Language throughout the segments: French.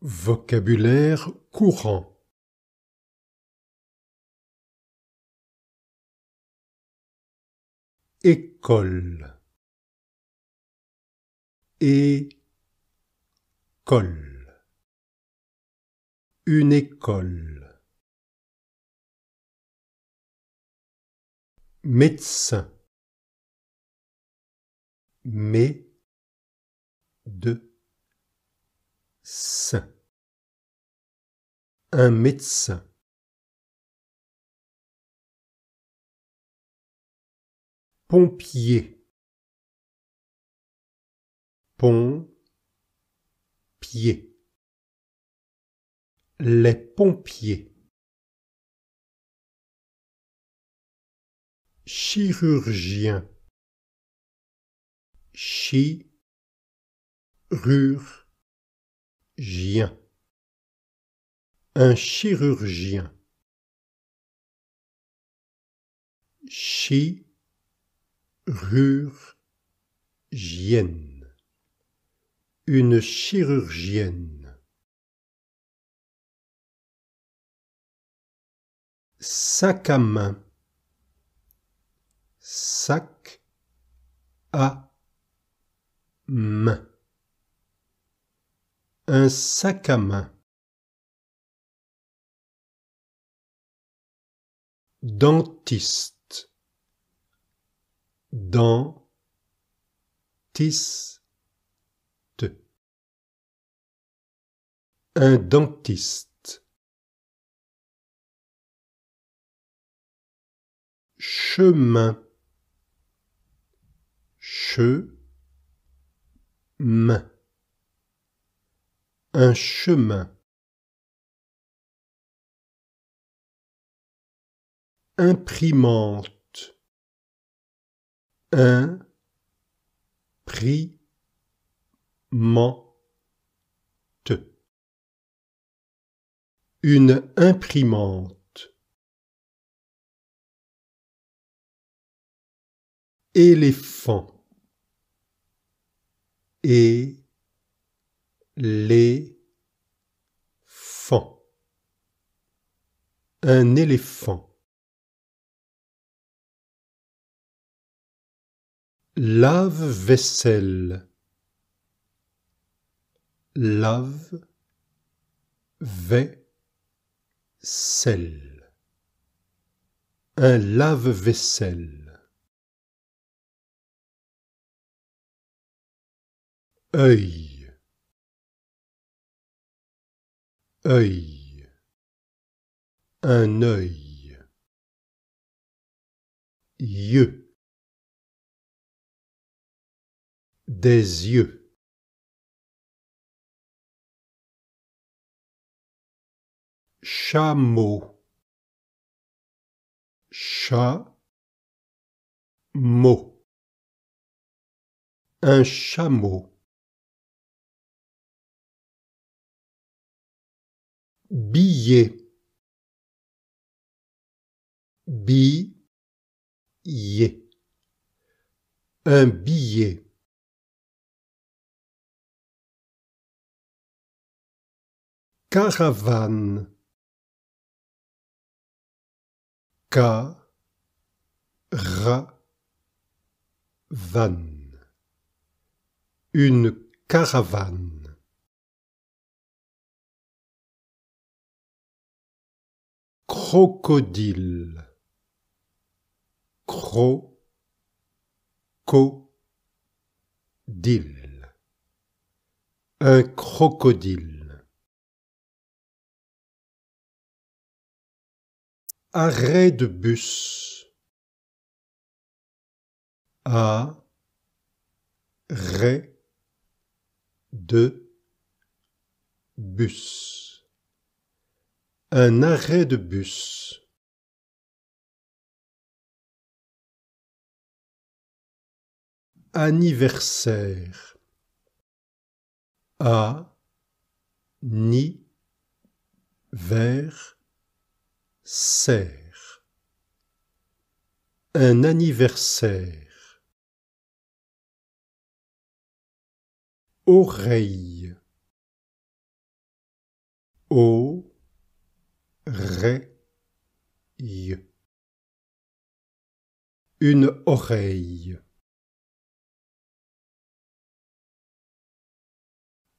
Vocabulaire courant École École Une école Médecin Mais de s un médecin pompier pont pied les pompiers chirurgien chi Gien. Un chirurgien. Chirurgienne. Une chirurgienne. Sac à main. Sac à main. Un sac à main. Dentiste. Dentiste. Un dentiste. Chemin. Chemin un chemin. Imprimante. Un prix Une imprimante. Éléphant. Et les Un éléphant. Lave-vaisselle. Lave. Vaisselle. Un lave-vaisselle. Œil. Œil un œil. Yeux. Des yeux. Chameau. Chat. Mot. Un chameau. billet billet un billet caravane caravane, van une caravane crocodile crocodile. Un crocodile. Arrêt de bus. A. Ré. De. Bus. Un arrêt de bus. anniversaire a ni vers ser un anniversaire oreille o ré une oreille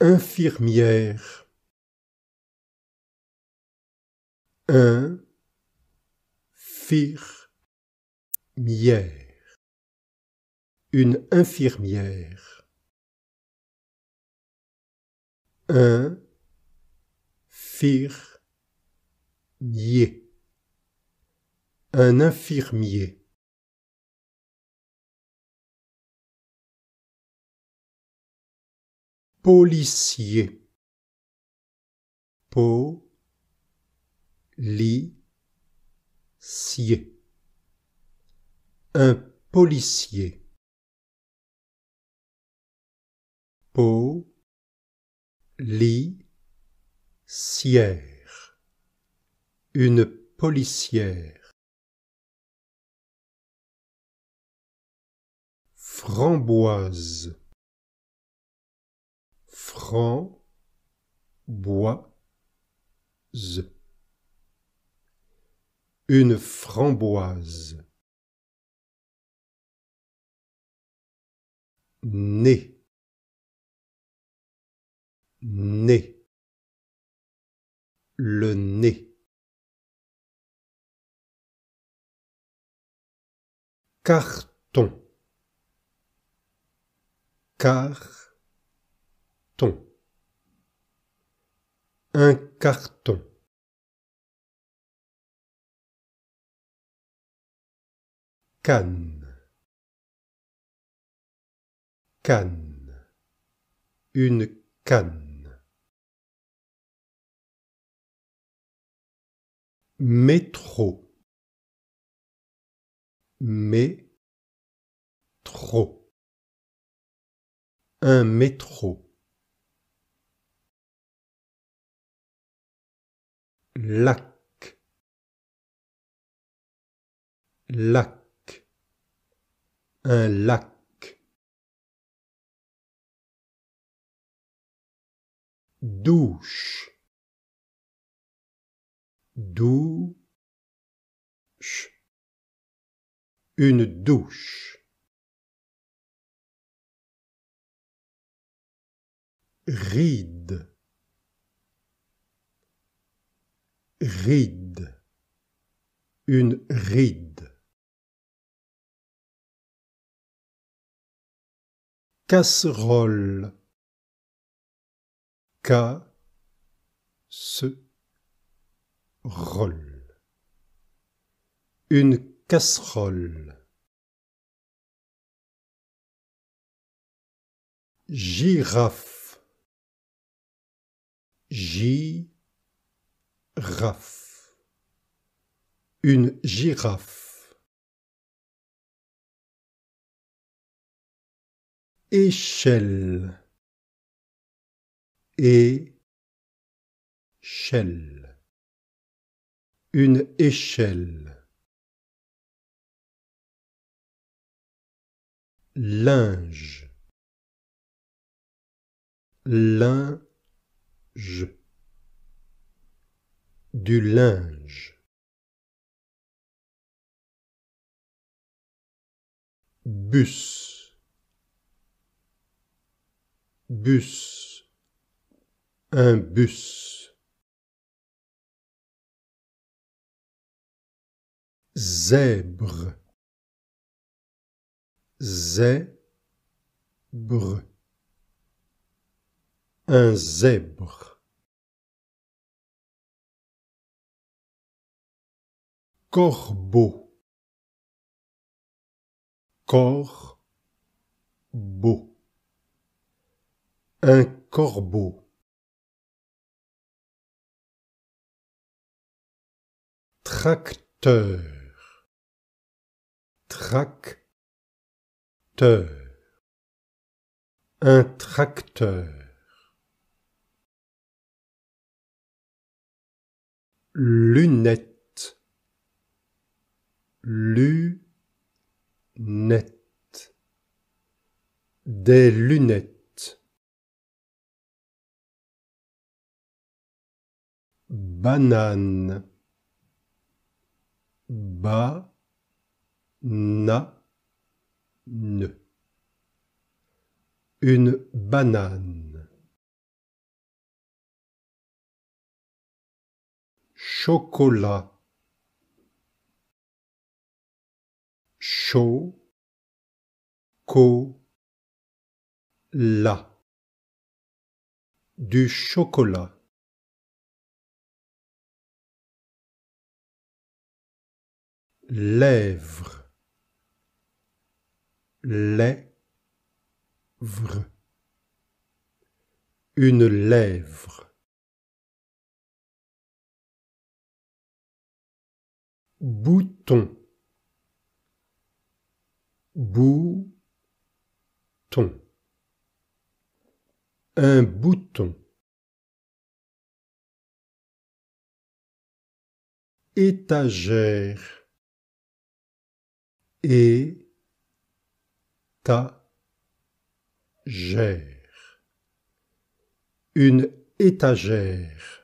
infirmière. fir mière Une infirmière. Un fir -nier. Un infirmier. policier po li cier un policier po li -sière. une policière framboise framboise une framboise nez nez le nez carton un carton canne canne une canne métro métro un métro lac lac un lac douche douche une douche ride ride. Une ride. Casserole. Ca se rolle. Une casserole. Girafe. Girafe. Une girafe. Échelle. Échelle. Une échelle. Linge. Linge du linge. Bus. Bus. Un bus. Zèbre. Zèbre. Un zèbre. Corbeau. corbeau, Un corbeau. Tracteur. Tracteur. Un tracteur. Lunette lunette des lunettes banane ba na ne une banane chocolat Cho, co, la. Du chocolat. Lèvres. Lèvres. Une lèvre. Bouton. Bouton. Un bouton. Étagère. Et ta gère. Une étagère.